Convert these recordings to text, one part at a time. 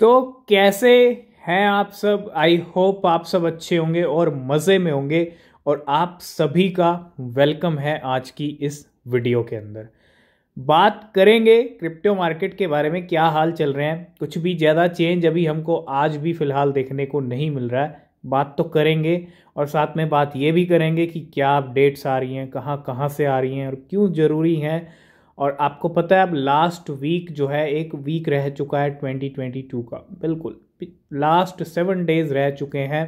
तो कैसे हैं आप सब आई होप आप सब अच्छे होंगे और मज़े में होंगे और आप सभी का वेलकम है आज की इस वीडियो के अंदर बात करेंगे क्रिप्टो मार्केट के बारे में क्या हाल चल रहे हैं कुछ भी ज़्यादा चेंज अभी हमको आज भी फ़िलहाल देखने को नहीं मिल रहा है बात तो करेंगे और साथ में बात ये भी करेंगे कि क्या अपडेट्स आ रही हैं कहाँ कहाँ से आ रही हैं और क्यों ज़रूरी हैं और आपको पता है अब लास्ट वीक जो है एक वीक रह चुका है 2022 का बिल्कुल लास्ट सेवन डेज रह चुके हैं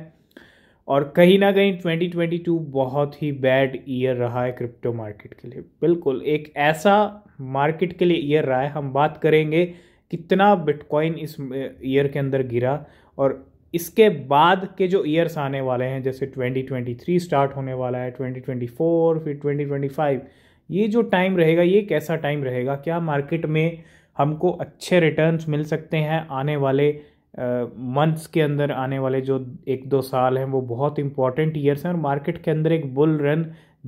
और कहीं ना कहीं 2022 बहुत ही बैड ईयर रहा है क्रिप्टो मार्केट के लिए बिल्कुल एक ऐसा मार्केट के लिए ईयर रहा है हम बात करेंगे कितना बिटकॉइन इस ईयर के अंदर गिरा और इसके बाद के जो ईयर्स आने वाले हैं जैसे 2023 स्टार्ट होने वाला है 2024 फिर 2025 ये जो टाइम रहेगा ये कैसा टाइम रहेगा क्या मार्केट में हमको अच्छे रिटर्न्स मिल सकते हैं आने वाले मंथ्स के अंदर आने वाले जो एक दो साल हैं वो बहुत इंपॉर्टेंट ईयर्स हैं और मार्केट के अंदर एक बुल रन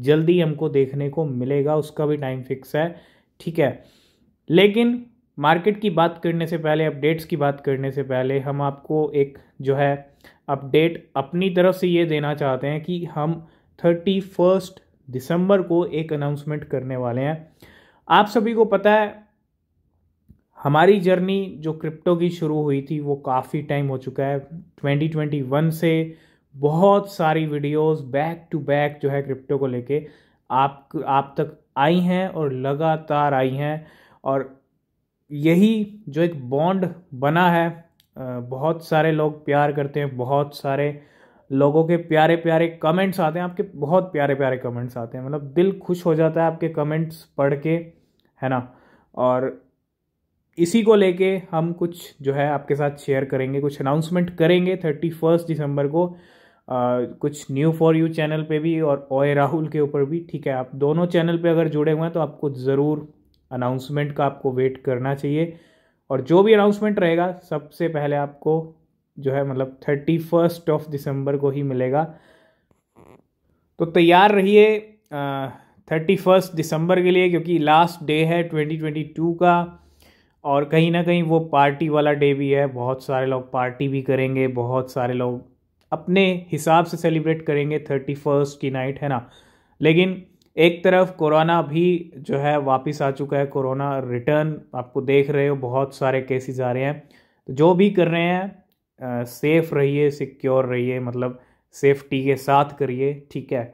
जल्दी हमको देखने को मिलेगा उसका भी टाइम फिक्स है ठीक है लेकिन मार्केट की बात करने से पहले अपडेट्स की बात करने से पहले हम आपको एक जो है अपडेट अपनी तरफ से ये देना चाहते हैं कि हम थर्टी फर्स्ट दिसंबर को एक अनाउंसमेंट करने वाले हैं आप सभी को पता है हमारी जर्नी जो क्रिप्टो की शुरू हुई थी वो काफ़ी टाइम हो चुका है 2021 से बहुत सारी वीडियोस बैक टू बैक जो है क्रिप्टो को लेके आप आप तक आई हैं और लगातार आई हैं और यही जो एक बॉन्ड बना है बहुत सारे लोग प्यार करते हैं बहुत सारे लोगों के प्यारे प्यारे कमेंट्स आते हैं आपके बहुत प्यारे प्यारे कमेंट्स आते हैं मतलब दिल खुश हो जाता है आपके कमेंट्स पढ़ के है ना और इसी को लेके हम कुछ जो है आपके साथ शेयर करेंगे कुछ अनाउंसमेंट करेंगे थर्टी फर्स्ट दिसंबर को आ, कुछ न्यू फॉर यू चैनल पे भी और ओए राहुल के ऊपर भी ठीक है आप दोनों चैनल पे अगर जुड़े हुए हैं तो आपको ज़रूर अनाउंसमेंट का आपको वेट करना चाहिए और जो भी अनाउंसमेंट रहेगा सबसे पहले आपको जो है मतलब थर्टी फर्स्ट ऑफ दिसंबर को ही मिलेगा तो तैयार रहिए थर्टी फर्स्ट दिसंबर के लिए क्योंकि लास्ट डे है ट्वेंटी ट्वेंटी टू का और कहीं ना कहीं वो पार्टी वाला डे भी है बहुत सारे लोग पार्टी भी करेंगे बहुत सारे लोग अपने हिसाब से सेलिब्रेट करेंगे थर्टी फर्स्ट की नाइट है ना लेकिन एक तरफ कोरोना भी जो है वापस आ चुका है कोरोना रिटर्न आपको देख रहे हो बहुत सारे केसेस आ रहे हैं तो जो भी कर रहे हैं सेफ़ रहिए सिक्योर रहिए मतलब सेफ्टी के साथ करिए ठीक है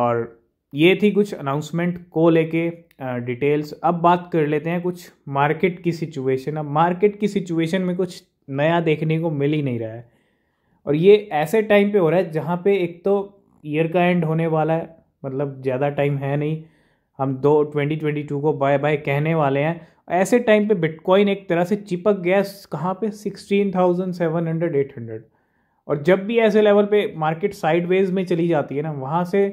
और ये थी कुछ अनाउंसमेंट को लेके डिटेल्स अब बात कर लेते हैं कुछ मार्केट की सिचुएशन अब मार्केट की सिचुएशन में कुछ नया देखने को मिल ही नहीं रहा है और ये ऐसे टाइम पे हो रहा है जहाँ पे एक तो ईयर का एंड होने वाला है मतलब ज़्यादा टाइम है नहीं हम दो ट्वेंटी ट्वेंटी टू को बाय बाय कहने वाले हैं ऐसे टाइम पे बिटकॉइन एक तरह से चिपक गया कहाँ पे sixteen thousand seven hundred eight hundred और जब भी ऐसे लेवल पे मार्केट साइडवेज में चली जाती है ना वहाँ से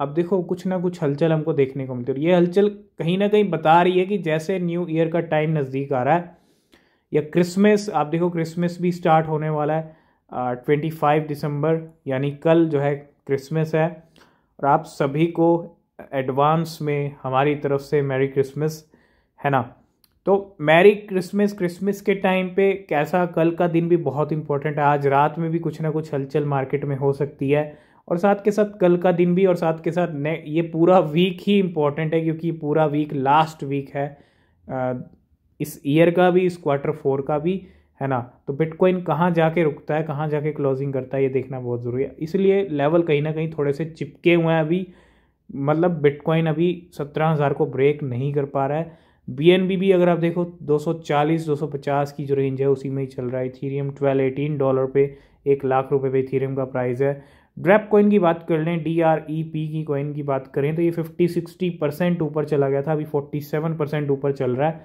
अब देखो कुछ ना कुछ हलचल हमको देखने को मिलती है और ये हलचल कहीं ना कहीं बता रही है कि जैसे न्यू ईयर का टाइम नज़दीक आ रहा है या क्रिसमस आप देखो क्रिसमस भी स्टार्ट होने वाला है ट्वेंटी फाइव दिसंबर यानी कल जो है क्रिसमस है और आप सभी को एडवांस में हमारी तरफ से मैरी क्रिसमस है ना तो मैरी क्रिसमस क्रिसमस के टाइम पे कैसा कल का दिन भी बहुत इंपॉर्टेंट है आज रात में भी कुछ ना कुछ हलचल मार्केट में हो सकती है और साथ के साथ कल का दिन भी और साथ के साथ ने ये पूरा वीक ही इम्पॉर्टेंट है क्योंकि पूरा वीक लास्ट वीक है इस ईयर का भी इस क्वार्टर फोर का भी है ना तो बिटकॉइन कहाँ जाके रुकता है कहाँ जाके क्लोजिंग करता है ये देखना बहुत ज़रूरी है इसलिए लेवल कहीं ना कहीं थोड़े से चिपके हुए हैं अभी मतलब बिटकॉइन अभी सत्रह हज़ार को ब्रेक नहीं कर पा रहा है बी भी अगर आप देखो 240 250 की जो रेंज है उसी में ही चल रहा है थीरियम ट्वेल्व एटीन डॉलर पे एक लाख रुपए पे थीरियम का प्राइस है ड्रैप कॉइन की बात कर लें डी आर ई पी की कॉइन की बात करें तो ये 50 60 परसेंट ऊपर चला गया था अभी 47 परसेंट ऊपर चल रहा है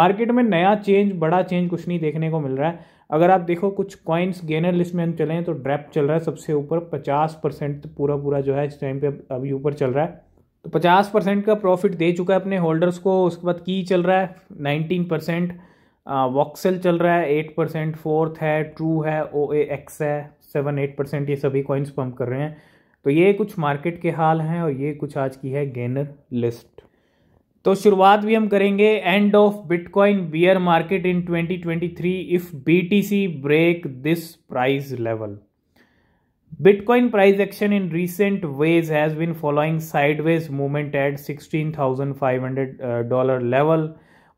मार्केट में नया चेंज बड़ा चेंज कुछ नहीं देखने को मिल रहा है अगर आप देखो कुछ कॉइन्स गेनर लिस्ट में हम चलें तो ड्रैप चल रहा है सबसे ऊपर पचास परसेंट पूरा पूरा जो है इस टाइम पे अभी ऊपर चल रहा है तो पचास परसेंट का प्रॉफिट दे चुका है अपने होल्डर्स को उसके बाद की चल रहा है नाइनटीन परसेंट वॉक्सल चल रहा है एट परसेंट फोर्थ है ट्रू है ओ ए एक्स है सेवन एट परसेंट ये सभी कॉइन्स पम्प कर रहे हैं तो ये कुछ मार्केट के हाल हैं और ये कुछ आज की है गेनर लिस्ट तो शुरुआत भी हम करेंगे end of bitcoin bear market in 2023 if BTC break this price level Bitcoin price action in recent ways has been following sideways movement at $16,500 uh, level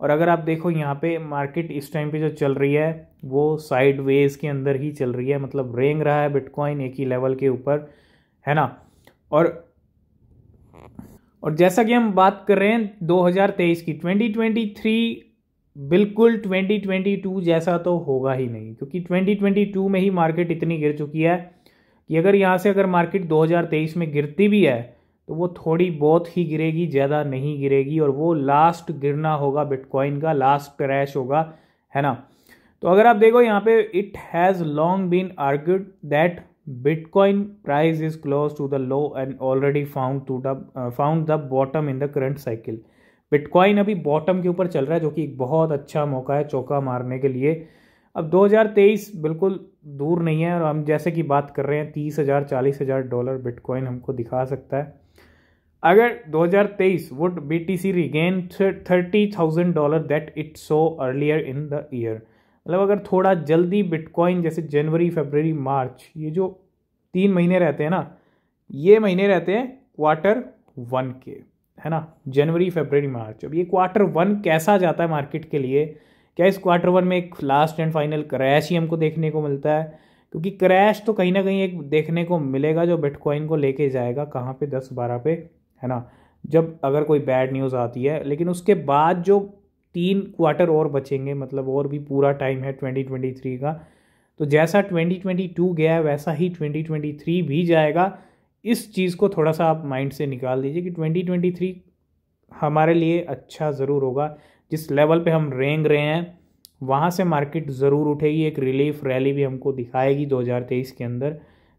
और अगर आप देखो यहाँ पे मार्केट इस टाइम पे जो चल रही है वो साइडवेज के अंदर ही चल रही है मतलब रेंग रहा है बिटकॉइन एक ही लेवल के ऊपर है ना और और जैसा कि हम बात कर रहे हैं 2023 की 2023 बिल्कुल 2022 जैसा तो होगा ही नहीं क्योंकि 2022 में ही मार्केट इतनी गिर चुकी है कि अगर यहाँ से अगर मार्केट 2023 में गिरती भी है तो वो थोड़ी बहुत ही गिरेगी ज़्यादा नहीं गिरेगी और वो लास्ट गिरना होगा बिटकॉइन का लास्ट क्रैश होगा है ना तो अगर आप देखो यहाँ पे it has long been argued that bitcoin price is close to the low and already found to the found the bottom in the current cycle bitcoin अभी बॉटम के ऊपर चल रहा है जो कि एक बहुत अच्छा मौका है चौका मारने के लिए अब 2023 बिल्कुल दूर नहीं है और हम जैसे कि बात कर रहे हैं तीस हज़ार चालीस हज़ार डॉलर बिटकॉइन हमको दिखा सकता है अगर 2023 would B T C regain thirty thousand dollar that it so earlier in the year मतलब अगर थोड़ा जल्दी बिटकॉइन जैसे जनवरी फेबररी मार्च ये जो तीन महीने रहते हैं ना ये महीने रहते हैं क्वार्टर वन के है ना जनवरी फेबररी मार्च अब ये क्वार्टर वन कैसा जाता है मार्केट के लिए क्या इस क्वार्टर वन में एक लास्ट एंड फाइनल क्रैश ही हमको देखने को मिलता है क्योंकि क्रैश तो कहीं ना कहीं एक देखने को मिलेगा जो बिटकॉइन को लेके जाएगा कहाँ पे दस बारह पे है ना जब अगर कोई बैड न्यूज़ आती है लेकिन उसके बाद जो तीन क्वार्टर और बचेंगे मतलब और भी पूरा टाइम है ट्वेंटी ट्वेंटी थ्री का तो जैसा ट्वेंटी ट्वेंटी टू गया है वैसा ही ट्वेंटी ट्वेंटी थ्री भी जाएगा इस चीज़ को थोड़ा सा आप माइंड से निकाल दीजिए कि ट्वेंटी ट्वेंटी थ्री हमारे लिए अच्छा ज़रूर होगा जिस लेवल पे हम रेंग रहे हैं वहाँ से मार्केट ज़रूर उठेगी एक रिलीफ रैली भी हमको दिखाएगी 2023 के अंदर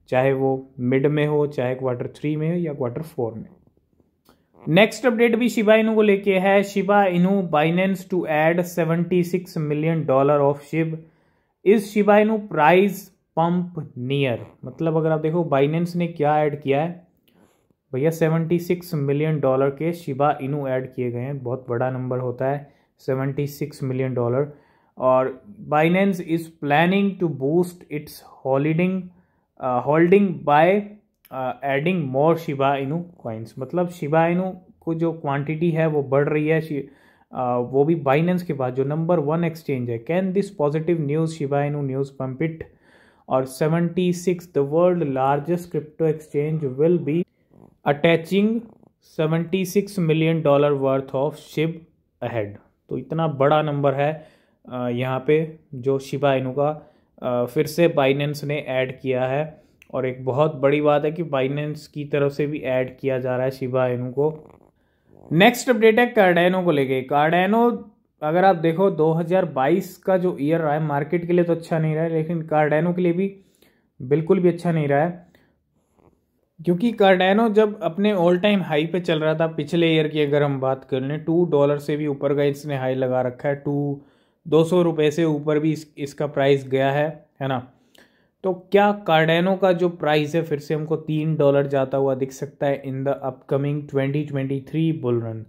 चाहे वो मिड में हो चाहे क्वार्टर थ्री में हो या क्वार्टर फोर में नेक्स्ट अपडेट भी शिबा इनू को लेके है Shiba Inu Binance to add 76 million dollar of Shib इस Shiba Inu price pump near मतलब अगर आप देखो बाइनेंस ने क्या ऐड किया है भैया 76 मिलियन डॉलर के शिबा इनू ऐड किए गए हैं बहुत बड़ा नंबर होता है 76 million dollar or binance is planning to boost its holding uh, holding by uh, adding more shiba inu coins matlab shiba inu ko jo quantity hai wo badh rahi hai shi, uh, binance ke baad jo number 1 exchange hai can this positive news shiba inu news pump it or 76 the world largest crypto exchange will be attaching 76 million dollar worth of Shiba ahead तो इतना बड़ा number है यहाँ पे जो Shiba Inu का फिर से बाइनेंस ने ऐड किया है और एक बहुत बड़ी बात है कि बाइनेंस की तरफ से भी ऐड किया जा रहा है शिबा इनू को नेक्स्ट अपडेट है कार्डेनो को लेके कार्डेनो अगर आप देखो 2022 का जो ईयर रहा है मार्केट के लिए तो अच्छा नहीं रहा है लेकिन कार्डेनो के लिए भी बिल्कुल भी अच्छा नहीं रहा है क्योंकि कार्डेनो जब अपने ऑल टाइम हाई पे चल रहा था पिछले ईयर की अगर हम बात कर लें टू डॉलर से भी ऊपर का इसने हाई लगा रखा है टू दो सौ रुपये से ऊपर भी इस, इसका प्राइस गया है है ना तो क्या कार्डेनो का जो प्राइस है फिर से हमको तीन डॉलर जाता हुआ दिख सकता है in the upcoming twenty twenty three bull run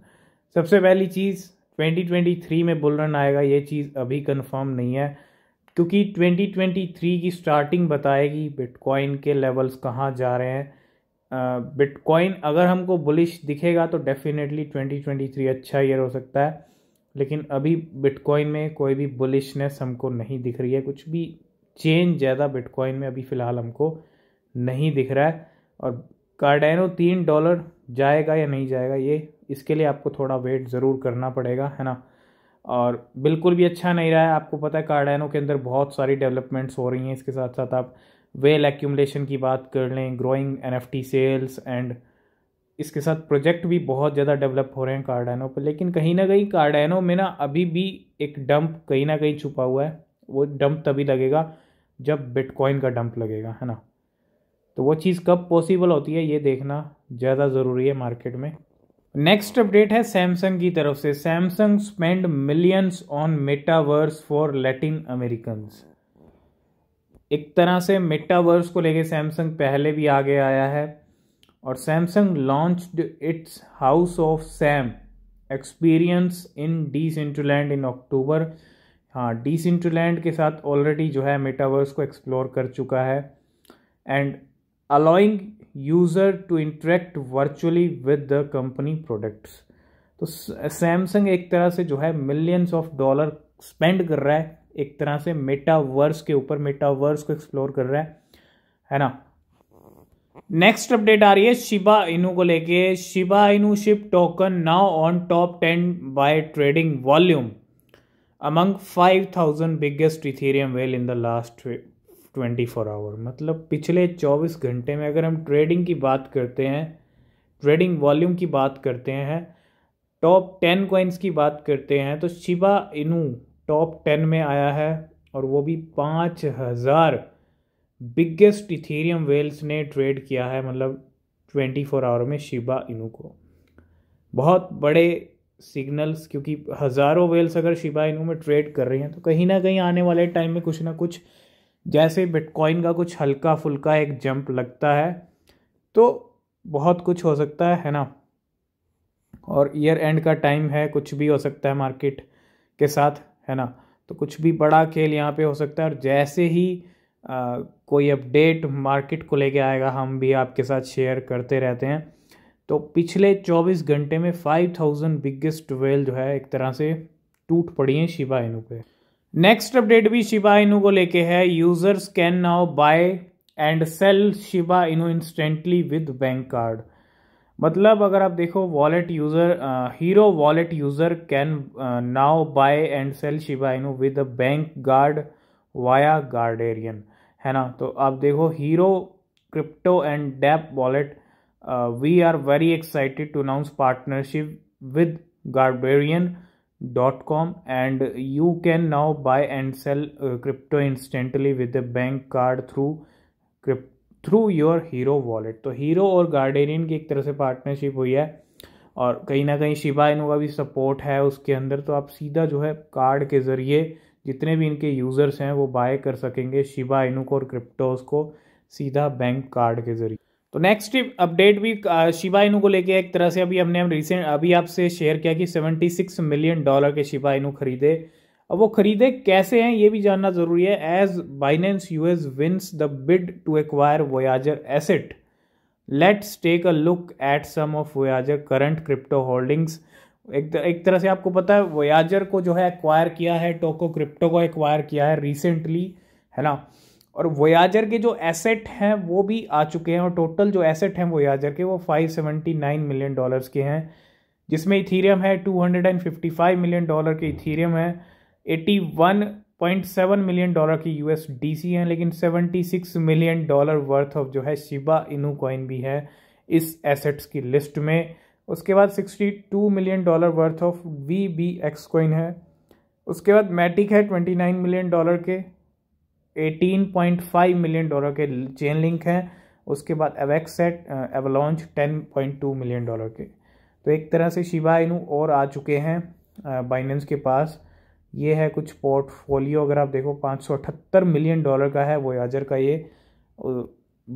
सबसे पहली चीज़ ट्वेंटी ट्वेंटी थ्री में बुल रन आएगा ये चीज़ अभी कन्फर्म नहीं है क्योंकि ट्वेंटी ट्वेंटी थ्री की स्टार्टिंग बताएगी बिटकॉइन के लेवल्स कहाँ जा रहे हैं बिटकॉइन अगर हमको बुलिश दिखेगा तो डेफिनेटली 2023 अच्छा ईयर हो सकता है लेकिन अभी बिटकॉइन में कोई भी बुलिशनेस हमको नहीं दिख रही है कुछ भी चेंज ज़्यादा बिटकॉइन में अभी फ़िलहाल हमको नहीं दिख रहा है और कार्डेनो तीन डॉलर जाएगा या नहीं जाएगा ये इसके लिए आपको थोड़ा वेट ज़रूर करना पड़ेगा है ना और बिल्कुल भी अच्छा नहीं रहा है आपको पता है कार्डेनो के अंदर बहुत सारी डेवलपमेंट्स हो रही हैं इसके साथ साथ आप वेल एक्यूमलेशन की बात कर लें growing N F T sales and इसके साथ प्रोजेक्ट भी बहुत ज़्यादा डेवलप हो रहे हैं कार्डानो पर लेकिन कहीं ना कहीं कार्डानो में ना अभी भी एक डंप कहीं ना कहीं छुपा हुआ है वो डंप तभी लगेगा जब बिटकॉइन का डंप लगेगा है ना तो वो चीज़ कब पॉसिबल होती है ये देखना ज़्यादा ज़रूरी है मार्केट में नेक्स्ट अपडेट है सैमसंग की तरफ से Samsung spend millions on metaverse for Latin Americans एक तरह से मेटावर्स को लेके सैमसंग पहले भी आगे आया है और Samsung launch its house of Sam experience in the Decentraland in October हाँ डी डीसेंट्रलैंड के साथ ऑलरेडी जो है मेटावर्स को एक्सप्लोर कर चुका है and allowing user to interact virtually with the company products तो सैमसंग एक तरह से जो है मिलियंस ऑफ डॉलर स्पेंड कर रहा है एक तरह से मेटावर्स के ऊपर मेटावर्स को एक्सप्लोर कर रहा है है ना नेक्स्ट अपडेट आ रही है शिबा इनू को लेके Shiba Inu SHIB token now on top ten by trading volume among five thousand biggest Ethereum whale in the last twenty four hour मतलब पिछले चौबीस घंटे में अगर हम ट्रेडिंग की बात करते हैं ट्रेडिंग वॉल्यूम की बात करते हैं टॉप टेन कॉइन्स की बात करते हैं तो शिबा इनू टॉप टेन में आया है और वो भी पाँच हज़ार बिगेस्ट इथेरियम वेल्स ने ट्रेड किया है मतलब ट्वेंटी फोर आवर में शिबा इनू को बहुत बड़े सिग्नल्स क्योंकि हज़ारों वेल्स अगर शिबा इनू में ट्रेड कर रही हैं तो कहीं ना कहीं आने वाले टाइम में कुछ ना कुछ जैसे बिटकॉइन का कुछ हल्का फुल्का एक जंप लगता है तो बहुत कुछ हो सकता है है ना और ईयर एंड का टाइम है कुछ भी हो सकता है मार्केट के साथ है ना तो कुछ भी बड़ा खेल यहाँ पे हो सकता है और जैसे ही आ, कोई अपडेट मार्केट को लेके आएगा हम भी आपके साथ शेयर करते रहते हैं तो पिछले 24 घंटे में 5000 बिगेस्ट वेल जो है एक तरह से टूट पड़ी है शिबा इनू पे नेक्स्ट अपडेट भी शिबा इनू को लेके है users can now buy and sell Shiba Inu instantly with bank card मतलब अगर आप देखो wallet user Hero wallet user can now buy and sell Shiba Inu with bank card via Guardarian है ना तो आप देखो Hero crypto and dApp wallet we are very excited to announce partnership with Guardarian dot com and you can now buy and sell crypto instantly with bank card through crypto through your Hero wallet तो Hero और Guardarian की एक तरह से partnership हुई है और कहीं ना कहीं शिवा इनू का भी सपोर्ट है उसके अंदर तो आप सीधा जो है कार्ड के ज़रिए जितने भी इनके यूज़र्स हैं वो बाय कर सकेंगे शिवा इनू को और क्रिप्टोज को सीधा बैंक कार्ड के ज़रिए तो नेक्स्ट अपडेट भी शिवा इनू को लेके एक तरह से अभी हमने हम रिसेंट अभी आपसे शेयर किया कि 76 मिलियन डॉलर के शिवा इनू खरीदे अब वो खरीदे कैसे हैं ये भी जानना ज़रूरी है as Binance US wins the bid to acquire Voyager asset let's take a look at some of Voyager current crypto holdings एक एक तरह से आपको पता है वोयाजर को जो है एक्वायर किया है टोको क्रिप्टो को एक्वायर किया है रिसेंटली है ना और वोयाजर के जो एसेट हैं वो भी आ चुके हैं और टोटल जो एसेट हैं वोयाजर के वो 579 मिलियन डॉलर्स के हैं जिसमें इथीरियम है 255 मिलियन डॉलर के इथीरियम है 81.7 मिलियन डॉलर की डी डीसी है लेकिन 76 मिलियन डॉलर वर्थ ऑफ जो है शिबा इनू कॉइन भी है इस एसेट्स की लिस्ट में उसके बाद 62 million dollar worth of V G X coin है उसके बाद मैटिक है 29 मिलियन डॉलर के 18.5 मिलियन डॉलर के चेन लिंक हैं उसके बाद एवेक्स है एवलॉन्च टू मिलियन डॉलर के तो एक तरह से शिबा इनू और आ चुके हैं बाइनेंस के पास ये है कुछ पोर्टफोलियो अगर आप देखो अठहत्तर मिलियन डॉलर का है वोयाजर का ये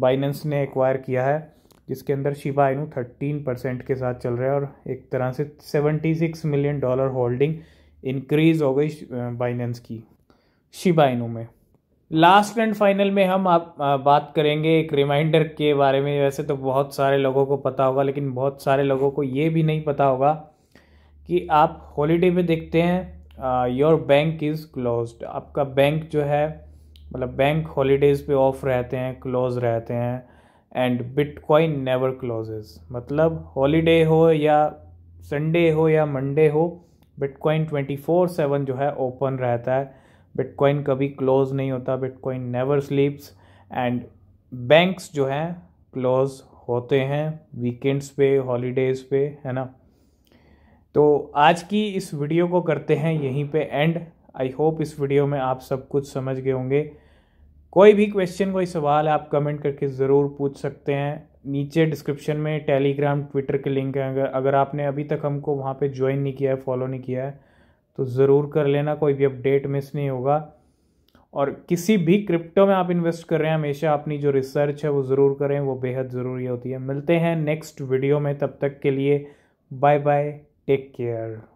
बाइनेंस ने एक्वायर किया है जिसके अंदर शिबा आइनू थर्टीन परसेंट के साथ चल रहा है और एक तरह से seventy six million dollar holding increase हो गई बाइनेंस की शिबा आइनू में लास्ट एंड फाइनल में हम आप बात करेंगे एक रिमाइंडर के बारे में वैसे तो बहुत सारे लोगों को पता होगा लेकिन बहुत सारे लोगों को ये भी नहीं पता होगा कि आप हॉलीडे पे देखते हैं योर बैंक इज़ क्लोज्ड आपका बैंक जो है मतलब बैंक हॉलीडेज़ पे ऑफ रहते हैं क्लोज रहते हैं एंड बिटकॉइन नेवर क्लोजेज मतलब हॉलीडे हो या संडे हो या मंडे हो बिटकॉइन ट्वेंटी फोर सेवन जो है ओपन रहता है बिटकॉइन कभी क्लोज नहीं होता bitcoin never sleeps and banks जो हैं क्लोज होते हैं वीकेंड्स पे हॉलीडेज़ पे है ना तो आज की इस वीडियो को करते हैं यहीं पे एंड आई होप इस वीडियो में आप सब कुछ समझ गए होंगे कोई भी क्वेश्चन कोई सवाल आप कमेंट करके ज़रूर पूछ सकते हैं नीचे डिस्क्रिप्शन में टेलीग्राम ट्विटर के लिंक हैं अगर अगर आपने अभी तक हमको वहाँ पे ज्वाइन नहीं किया है फॉलो नहीं किया है तो ज़रूर कर लेना कोई भी अपडेट मिस नहीं होगा और किसी भी क्रिप्टो में आप इन्वेस्ट कर रहे हैं हमेशा अपनी जो रिसर्च है वो ज़रूर करें वो बेहद ज़रूरी होती है मिलते हैं नेक्स्ट वीडियो में तब तक के लिए बाय बाय Take care.